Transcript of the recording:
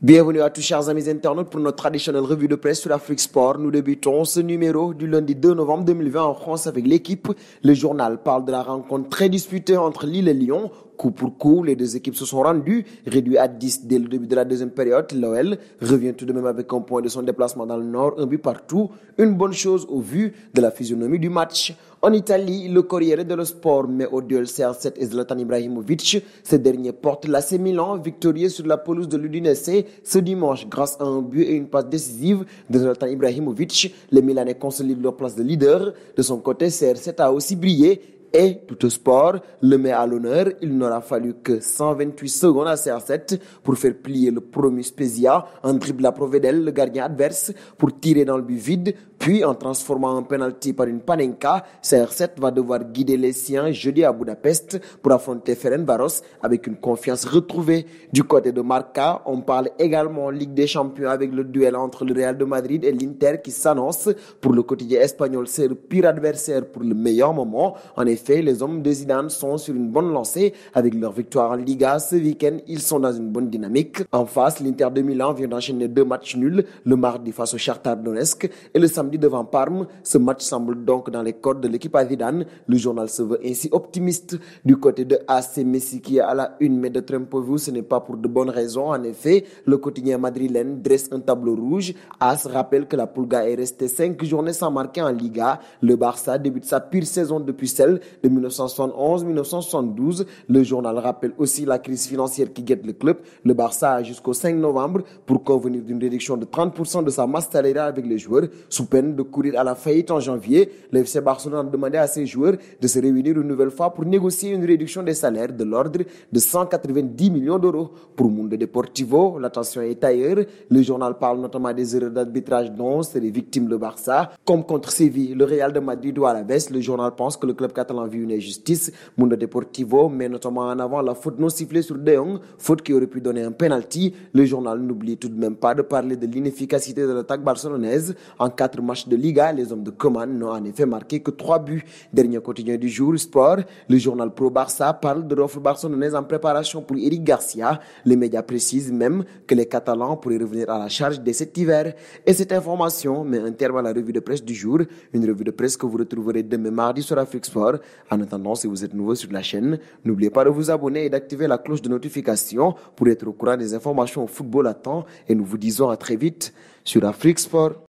Bienvenue à tous chers amis internautes pour notre traditionnelle revue de presse sur l'Afrique Sport. Nous débutons ce numéro du lundi 2 novembre 2020 en France avec l'équipe. Le journal parle de la rencontre très disputée entre Lille et Lyon. Coup pour coup, les deux équipes se sont rendues, réduites à 10 dès le début de la deuxième période. L'OL revient tout de même avec un point de son déplacement dans le nord, un but partout. Une bonne chose au vu de la physionomie du match. En Italie, le Corriere dello Sport met au duel CR7 et Zlatan Ibrahimovic. Ce dernier porte l'AC Milan, victorieux sur la pelouse de l'Udinese ce dimanche grâce à un but et une passe décisive de Zlatan Ibrahimovic. Les Milanais consolident leur place de leader. De son côté, CR7 a aussi brillé et tout sport le met à l'honneur. Il n'aura fallu que 128 secondes à CR7 pour faire plier le premier Spezia en à Provedel, le gardien adverse, pour tirer dans le but vide. Puis, en transformant un penalty par une panenka, CR7 va devoir guider les siens jeudi à Budapest pour affronter Ferencvaros avec une confiance retrouvée. Du côté de Marca, on parle également Ligue des Champions avec le duel entre le Real de Madrid et l'Inter qui s'annonce pour le quotidien espagnol. C'est le pire adversaire pour le meilleur moment. En effet, effet, les hommes de Zidane sont sur une bonne lancée. Avec leur victoire en Liga ce week-end, ils sont dans une bonne dynamique. En face, l'Inter de Milan vient d'enchaîner deux matchs nuls, le mardi face au Shakhtar Donetsk et le samedi devant Parme. Ce match semble donc dans les cordes de l'équipe à Zidane. Le journal se veut ainsi optimiste. Du côté de AC Messi qui est à la une, mais de très peu vous, ce n'est pas pour de bonnes raisons. En effet, le quotidien madrilène dresse un tableau rouge. AS rappelle que la Pulga est restée cinq journées sans marquer en Liga. Le Barça débute sa pire saison depuis celle de 1971-1972. Le journal rappelle aussi la crise financière qui guette le club. Le Barça a jusqu'au 5 novembre pour convenir d'une réduction de 30% de sa masse salariale avec les joueurs, sous peine de courir à la faillite en janvier. L'FC Barcelone a demandé à ses joueurs de se réunir une nouvelle fois pour négocier une réduction des salaires de l'ordre de 190 millions d'euros. Pour Mundo Deportivo, l'attention est ailleurs. Le journal parle notamment des erreurs d'arbitrage dont les victimes de Barça. Comme contre Séville, le Real de Madrid ou à la veste le journal pense que le club catalan en vu une injustice. Mundo Deportivo met notamment en avant la faute non sifflée sur De Jong, faute qui aurait pu donner un penalty. Le journal n'oublie tout de même pas de parler de l'inefficacité de l'attaque barcelonaise. En quatre matchs de Liga, les hommes de Coman n'ont en effet marqué que trois buts. Dernier quotidien du jour, Sport, le journal Pro Barça parle de l'offre barcelonaise en préparation pour Eric Garcia. Les médias précisent même que les Catalans pourraient revenir à la charge dès cet hiver. Et cette information met un terme à la revue de presse du jour, une revue de presse que vous retrouverez demain mardi sur Afrique Sport. En attendant, si vous êtes nouveau sur la chaîne, n'oubliez pas de vous abonner et d'activer la cloche de notification pour être au courant des informations au football à temps. Et nous vous disons à très vite sur Afrique Sport.